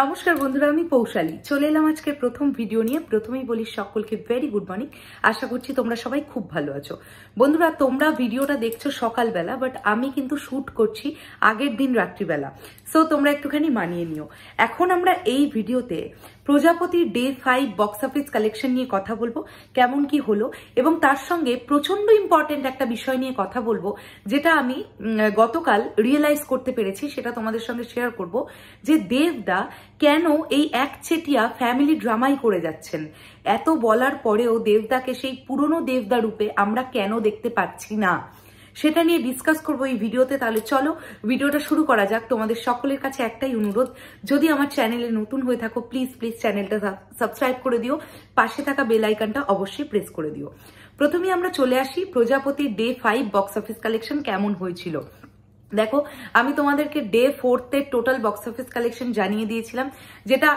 নমস্কার বন্ধুরা আমি পৌশালী চলে এলাম আজকে প্রথম ভিডিও নিয়ে প্রথমেই বলি সকলকে ভেরি গুড মর্নিং আশা করছি তোমরা সবাই খুব ভালো আছো বন্ধুরা তোমরা ভিডিওটা দেখছো সকালবেলা বাট আমি কিন্তু শ্যুট করছি আগের দিন রাত্রিবেলা সো তোমরা একটুখানি মানিয়ে নিও এখন আমরা এই ভিডিওতে প্রজাপতির day five box office collection নিয়ে কথা বলবো কেমন কি হলো এবং তার সঙ্গে প্রচন্ড ইম্পর্টেন্ট একটা বিষয় নিয়ে কথা বলবো যেটা আমি গতকাল রিয়েলাইজ করতে পেরেছি সেটা তোমাদের সঙ্গে শেয়ার করব যে দেবদা কেন এই একচেটিয়া ফ্যামিলি ড্রামাই করে যাচ্ছেন এত বলার পরেও দেবদাকে সেই পুরনো দেবদা রূপে আমরা কেন দেখতে পাচ্ছি না সেটা নিয়ে ডিসকাস করবো এই ভিডিওতে তাহলে চলো ভিডিওটা শুরু করা যাক তোমাদের সকলের কাছে একটাই অনুরোধ যদি আমার চ্যানেলে নতুন হয়ে থাকো প্লিজ প্লিজ চ্যানেলটা সাবস্ক্রাইব করে দিও পাশে থাকা বেল আইকনটা অবশ্যই প্রেস করে দিও প্রথমে আমরা চলে আসি প্রজাপতির day five box office collection কেমন হয়েছিল দেখো আমি তোমাদেরকে ডে ফোর্থের টোটাল বক্স অফিস কালেকশন জানিয়ে দিয়েছিলাম যেটা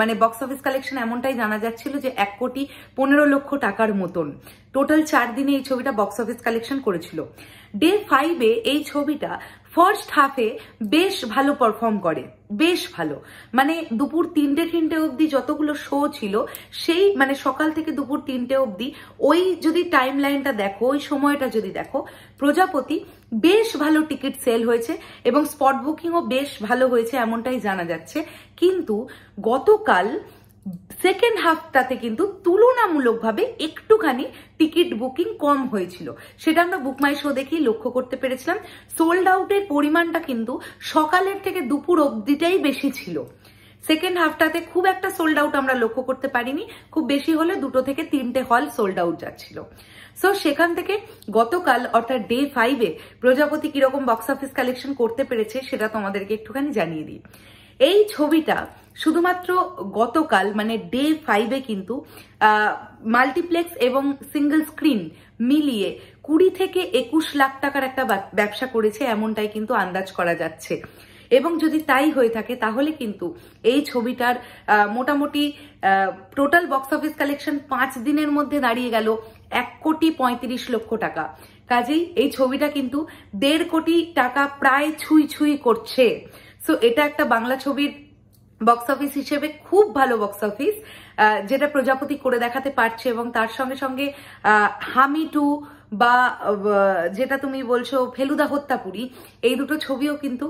মানে বক্স অফিস কালেকশন এমনটাই জানা যাচ্ছিল যে এক কোটি পনেরো লক্ষ টাকার মতন টোটাল চার দিনে এই ছবিটা বক্স অফিস কালেকশন করেছিল ডে ফাইভে এই ছবিটা ফার্স্ট হাফে বেশ ভালো পারফর্ম করে বেশ ভালো মানে দুপুর তিনটে তিনটে অবধি যতগুলো শো ছিল সেই মানে সকাল থেকে দুপুর তিনটে অবধি ওই যদি টাইম লাইনটা দেখো ওই সময়টা যদি দেখো প্রজাপতি বেশ ভালো টিকিট সেল হয়েছে এবং স্পট বুকিংও বেশ ভালো হয়েছে এমনটাই জানা যাচ্ছে কিন্তু গতকাল সেকেন্ড হাফটাতে কিন্তু তুলনামূলকভাবে একটুখানি টিকিট বুকিং কম হয়েছিল সেটা আমরা বুকমাই শো দেখেই লক্ষ্য করতে পেরেছিলাম সোল্ড আউটের পরিমাণটা কিন্তু সকালের থেকে দুপুর অবধিটাই বেশি ছিল সেকেন্ড হাফটাতে খুব একটা সোল্ড আউট আমরা লক্ষ্য করতে পারিনি খুব বেশি হলে দুটো থেকে তিনটে হল সোল্ড আউট যাচ্ছিল সো সেখান থেকে গতকাল অর্থাৎ ডে ফাইভে প্রজাপতি কিরকম বক্স অফিস কালেকশন করতে পেরেছে সেটা তোমাদেরকে একটুখানি জানিয়ে দিই এই ছবিটা শুধুমাত্র গতকাল মানে ডে ফাইভে কিন্তু মাল্টিপ্লেক্স এবং সিঙ্গল স্ক্রিন মিলিয়ে কুড়ি থেকে একুশ লাখ টাকার একটা ব্যবসা করেছে এমনটাই কিন্তু আন্দাজ করা যাচ্ছে এবং যদি তাই হয়ে থাকে তাহলে কিন্তু এই ছবিটার মোটামুটি টোটাল বক্স অফিস কালেকশন পাঁচ দিনের মধ্যে দাঁড়িয়ে গেল এক কোটি পঁয়ত্রিশ লক্ষ টাকা কাজেই এই ছবিটা কিন্তু দেড় কোটি টাকা প্রায় ছুঁই ছুঁই করছে সো এটা একটা বাংলা ছবির বক্স অফিস হিসেবে খুব ভালো বক্স অফিস যেটা প্রজাপতি করে দেখাতে পারছে এবং তার সঙ্গে সঙ্গে হামি টু বা যেটা তুমি বলছো ফেলুদা হত্যাপুরি এই দুটো ছবিও কিন্তু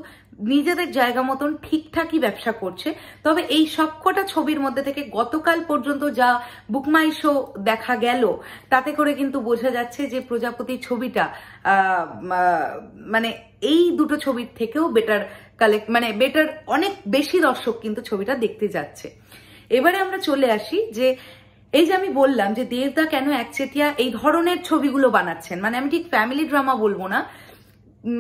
নিজেদের জায়গা মতন ঠিকঠাকই ব্যবসা করছে তবে এই সবকটা ছবির মধ্যে থেকে গতকাল পর্যন্ত যা বুকমাই শো দেখা গেল তাতে করে কিন্তু বোঝা যাচ্ছে যে প্রজাপতি ছবিটা মানে এই দুটো ছবির থেকেও বেটার কালেক্ট মানে বেটার অনেক বেশি দর্শক কিন্তু ছবিটা দেখতে যাচ্ছে এবারে আমরা চলে আসি যে এই যে আমি বললাম যে দেবদা কেন একচেটিয়া এই ধরনের ছবিগুলো বানাচ্ছেন মানে আমি ঠিক ফ্যামিলি ড্রামা বলবো না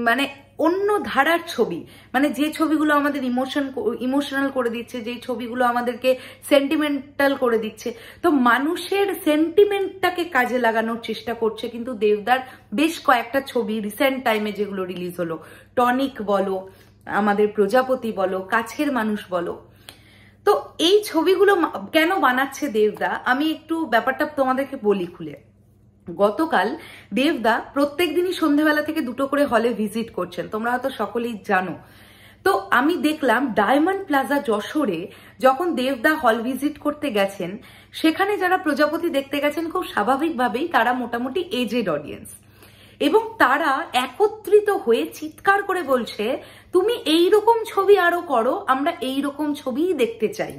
মানে অন্য ধারার ছবি মানে যে ছবিগুলো আমাদের ইমোশন ইমোশনাল করে দিচ্ছে যে ছবিগুলো আমাদেরকে সেন্টিমেন্টাল করে দিচ্ছে তো মানুষের সেন্টিমেন্টটাকে কাজে লাগানোর চেষ্টা করছে কিন্তু দেবদার বেশ কয়েকটা ছবি রিসেন্ট টাইমে যেগুলো রিলিজ হলো টনিক বলো আমাদের প্রজাপতি বলো কাছের মানুষ বলো তো এই ছবিগুলো কেন বানাচ্ছে দেবদা আমি একটু ব্যাপারটা তোমাদেরকে বলি খুলে গতকাল দেবদা প্রত্যেক দিনই সন্ধেবেলা থেকে দুটো করে হলে ভিজিট করছেন তোমরা হয়তো সকলেই জানো তো আমি দেখলাম ডায়মন্ড প্লাজা যশোরে যখন দেবদা হল ভিজিট করতে গেছেন সেখানে যারা প্রজাপতি দেখতে গেছেন খুব স্বাভাবিকভাবেই তারা মোটামুটি এজেড অডিয়েন্স এবং তারা একত্রিত হয়ে চিৎকার করে বলছে তুমি এই ছবি আরো করো আমরা এই রকম ছবিই দেখতে চাই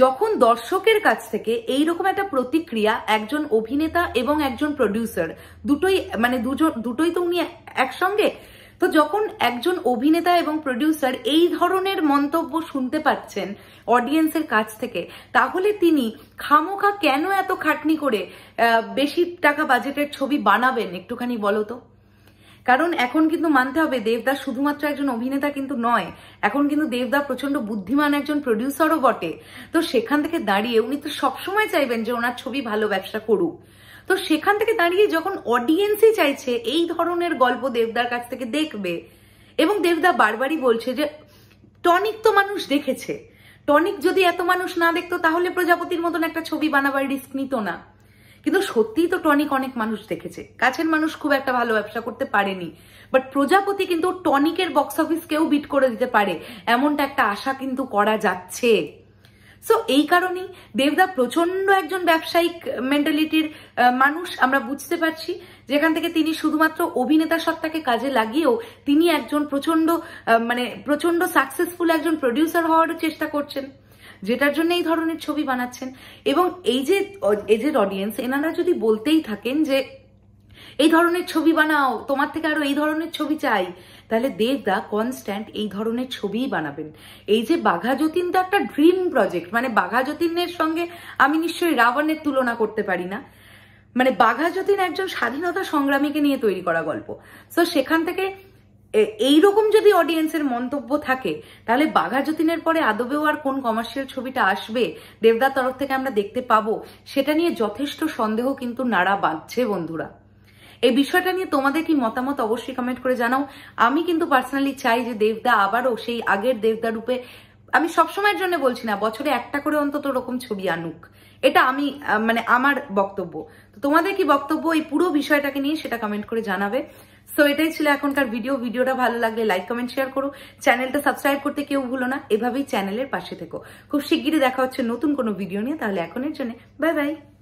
যখন দর্শকের কাছ থেকে এই রকম একটা প্রতিক্রিয়া একজন অভিনেতা এবং একজন প্রডিউসার দুটোই মানে দুজন দুটোই তো উনি একসঙ্গে তো যখন একজন অভিনেতা এবং প্রডিউসার এই ধরনের মন্তব্য শুনতে পাচ্ছেন অডিয়েন্সের কাছ থেকে তাহলে তিনি খামোখা কেন এত খাটনি করে বেশি টাকা বাজেটের ছবি বানাবেন একটুখানি বলো তো কারণ এখন কিন্তু মানতে হবে দেবদা শুধুমাত্র একজন অভিনেতা কিন্তু নয় এখন কিন্তু দেবদা প্রচন্ড বুদ্ধিমান একজন প্রডিউসারও বটে তো সেখান থেকে দাঁড়িয়ে উনি তো সবসময় চাইবেন যে ওনার ছবি ভালো ব্যবসা করুক তো সেখান থেকে দাঁড়িয়ে যখন অডিয়েন্সই চাইছে এই ধরনের গল্প দেবদার কাছ থেকে দেখবে এবং দেবদা বারবারই বলছে যে টনিক তো মানুষ দেখেছে টনিক যদি এত মানুষ না দেখতো তাহলে প্রজাপতির মতন একটা ছবি বানাবার রিস্ক নিত না কিন্তু সত্যিই তো টনিক অনেক মানুষ দেখেছে কাছের মানুষ খুব একটা ভালো ব্যবসা করতে পারেনি বাট প্রজাপতি কিন্তু টনিকের বক্স অফিসকেও বিট করে দিতে পারে এমনটা একটা আশা কিন্তু করা যাচ্ছে সো এই কারণেই দেবদা প্রচন্ড একজন ব্যবসায়িক মেন্টালিটির মানুষ আমরা বুঝতে পারছি যেখান থেকে তিনি শুধুমাত্র অভিনেতা সত্তাকে কাজে লাগিয়েও তিনি একজন প্রচন্ড মানে প্রচন্ড সাকসেসফুল একজন প্রডিউসার হওয়ারও চেষ্টা করছেন যেটার জন্য এই ধরনের ছবি বানাচ্ছেন এবং এই যে এজের অডিয়েন্স এনারা যদি বলতেই থাকেন যে এই ধরনের ছবি বানাও তোমার থেকে আরো এই ধরনের ছবি চাই তাহলে দেব দা কনস্ট্যান্ট এই ধরনের ছবিই বানাবেন এই যে বাঘা যতীন তো একটা ড্রিম প্রজেক্ট মানে বাঘা যতীনের সঙ্গে আমি নিশ্চয়ই রাবণের তুলনা করতে পারি না মানে বাঘা যতীন একজন স্বাধীনতা সংগ্রামীকে নিয়ে তৈরি করা গল্প সো সেখান থেকে এই রকম যদি অডিয়েন্সের মন্তব্য থাকে তাহলে বাঘা যতীনের পরে আদবেও আর কোন কমার্শিয়াল ছবিটা আসবে দেবদার তরফ থেকে আমরা দেখতে পাবো সেটা নিয়ে যথেষ্ট সন্দেহ কিন্তু নাড়া বাঁধছে বন্ধুরা এই বিষয়টা নিয়ে তোমাদের কি মতামত অবশ্যই কমেন্ট করে জানাও আমি কিন্তু পার্সোনালি চাই যে দেবদা আবারও সেই আগের দেবদা রূপে আমি সবসময়ের জন্য বলছি না বছরে একটা করে অন্তত ওরকম ছবি আনুক এটা আমি মানে আমার বক্তব্য তোমাদের কি বক্তব্য এই পুরো বিষয়টাকে নিয়ে সেটা কমেন্ট করে জানাবে সো এটাই ছিল এখনকার ভিডিও ভিডিওটা ভালো লাগলে লাইক কমেন্ট শেয়ার করো চ্যানেলটা সাবস্ক্রাইব করতে কেউ ভুলো না এভাবেই চ্যানেলের পাশে থেকো খুব শিগগিরই দেখা হচ্ছে নতুন কোনো ভিডিও নিয়ে তাহলে এখনের জন্য বাই বাই